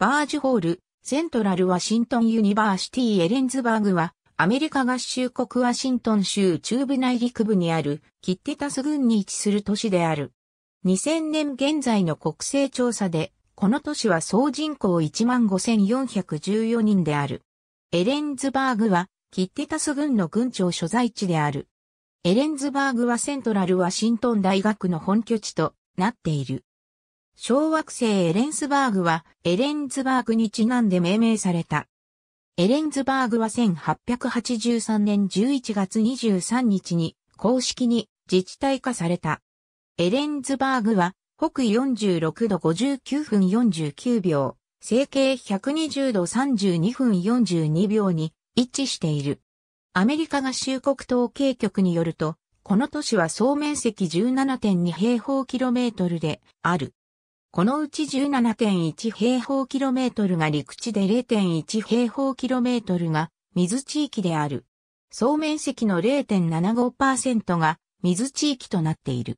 バージホール、セントラルワシントンユニバーシティエレンズバーグは、アメリカ合衆国ワシントン州中部内陸部にあるキッテタス郡に位置する都市である。2000年現在の国勢調査で、この都市は総人口15,414人である。エレンズバーグは、キッテタス郡の郡庁所在地である。エレンズバーグはセントラルワシントン大学の本拠地となっている。小惑星エレンスバーグはエレンズバーグにちなんで命名された。エレンズバーグは1883年11月23日に公式に自治体化された。エレンズバーグは北緯46度59分49秒、整形120度32分42秒に一致している。アメリカ合衆国統計局によると、この都市は総面積17.2平方キロメートルである。このうち17.1平方キロメートルが陸地で0.1平方キロメートルが水地域である。総面積の0.75%が水地域となっている。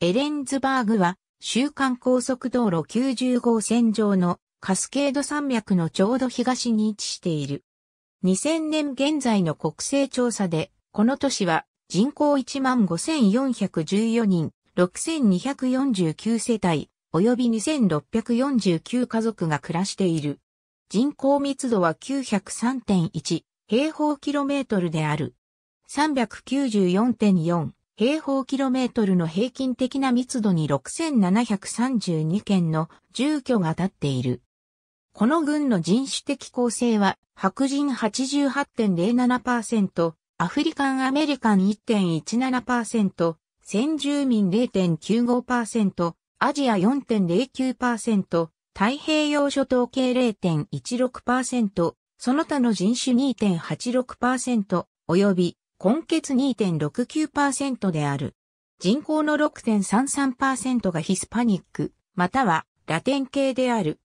エレンズバーグは、週間高速道路90号線上のカスケード山脈のちょうど東に位置している。2000年現在の国勢調査で、この都市は人口15,414人、6,249世帯、及び2649家族が暮らしている。人口密度は903.1平方キロメートルである。394.4平方キロメートルの平均的な密度に6732件の住居が立っている。この軍の人種的構成は白人88.07%、アフリカンアメリカン1.17%、先住民0.95%、アジア4.09%、太平洋諸島系0.16%、その他の人種2.86%、及び、根血2.69%である。人口の6.33%がヒスパニック、またはラテン系である。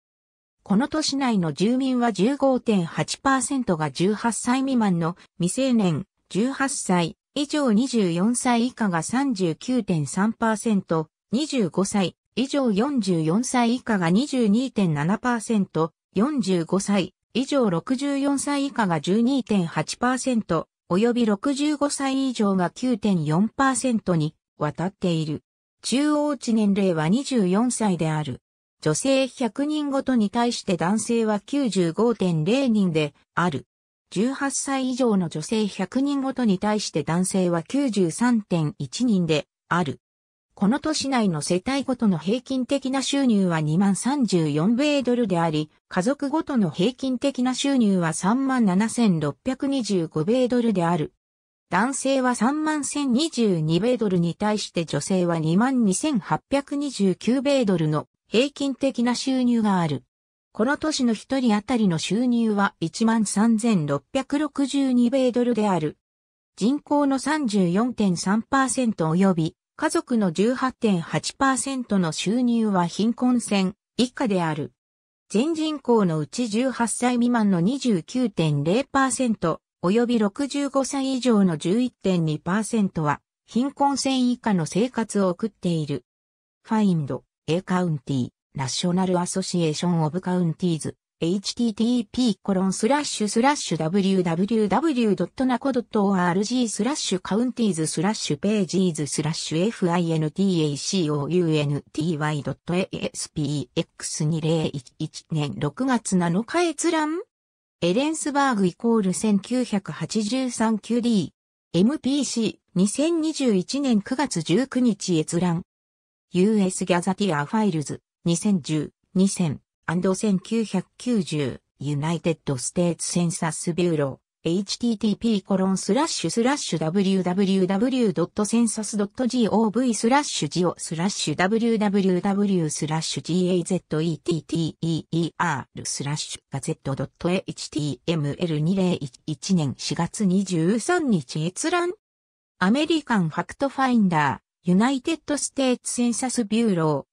この都市内の住民は15.8%が18歳未満の未成年、18歳以上24歳以下が39.3%、25歳以上44歳以下が22.7%、45歳以上64歳以下が12.8%、及び65歳以上が9.4%に渡っている。中央値年齢は24歳である。女性100人ごとに対して男性は95.0人である。18歳以上の女性100人ごとに対して男性は93.1人である。この都市内の世帯ごとの平均的な収入は2万34米ドルであり、家族ごとの平均的な収入は3万7625米ドルである。男性は3万1022米ドルに対して女性は2万2829米ドルの平均的な収入がある。この年の一人当たりの収入は1万3662米ドルである。人口の34.3%及び家族の18.8%の収入は貧困線以下である。全人口のうち18歳未満の29.0%及び65歳以上の11.2%は貧困線以下の生活を送っている。Find A County National Association of Counties http://www.naco.org スラッシュカウンティーズスラッシュページーズスラッシュ fintacounty.aspx2011 年6月7日閲覧エレンスバーグイコール 1983QD MPC 2021年9月19日閲覧 US ギャザティアファイルズ2010 2000アンド1990ユナイテッドステーツセンサスビューロー。http コロンスラッシュスラッシュ www.census.gov スラッシュジオスラッシュ www スラッシュ g a z e t e e r スラッシュガゼット .html2011 年4月23日閲覧アメリカンファクトファインダーユナイテッドステーツセンサスビューロー